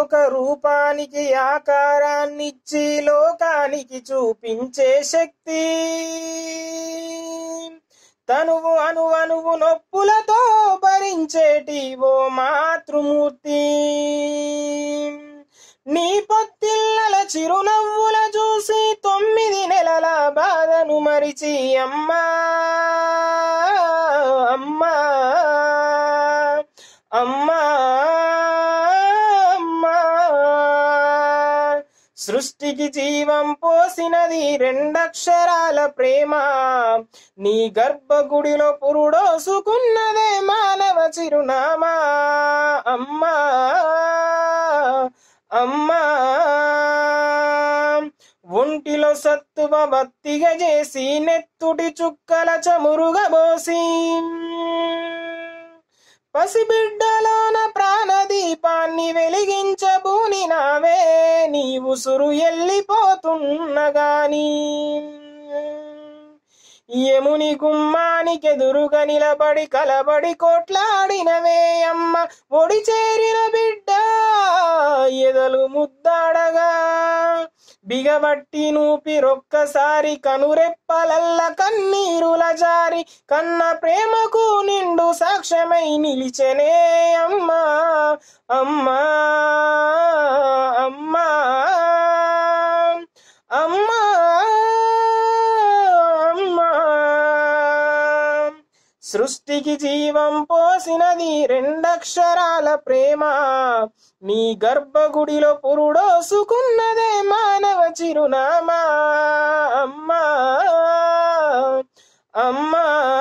ఒక రూపానికి ఆకారాన్నిచ్చి లోకానికి చూపించే శక్తి తనువు అనువు నొప్పులతో భరించేటి ఓ మాతృమూర్తి నీ పొత్తిల్లల చిరునవ్వుల చూసి తొమ్మిది నెలల బాధను మరిచి అమ్మా సృష్టికి జీవం పోసినది రెండక్షరాల ప్రేమ నీ గర్భగుడిలో పురుడోసుకున్నదే మానవ చిరునామా అమ్మా అమ్మా ఒంటిలో సత్తువ బత్తిగా చేసి నెత్తుడి చుక్కల చమురుగా పోసి పసిబిడ్డలోన ఉసురు ఎల్లిపోతున్నగాని యముని గుమ్మానికెదురుగా నిలబడి కలబడి కొట్లాడినవే అమ్మ ఒడి చేరిన బిడ్డ ఎదలు ముద్దాడగా బిగబట్టి నూపిరొక్కసారి కనురెప్పలల్ల కన్నీరుల జారి కన్న ప్రేమకు నిండు సాక్ష్యమై నిలిచనే అమ్మా అమ్మా సృష్టికి జీవం పోసినది రెండక్షరాల ప్రేమ నీ గర్భగుడిలో పురుడోసుకున్నదే మానవ చిరునామా అమ్మా అమ్మా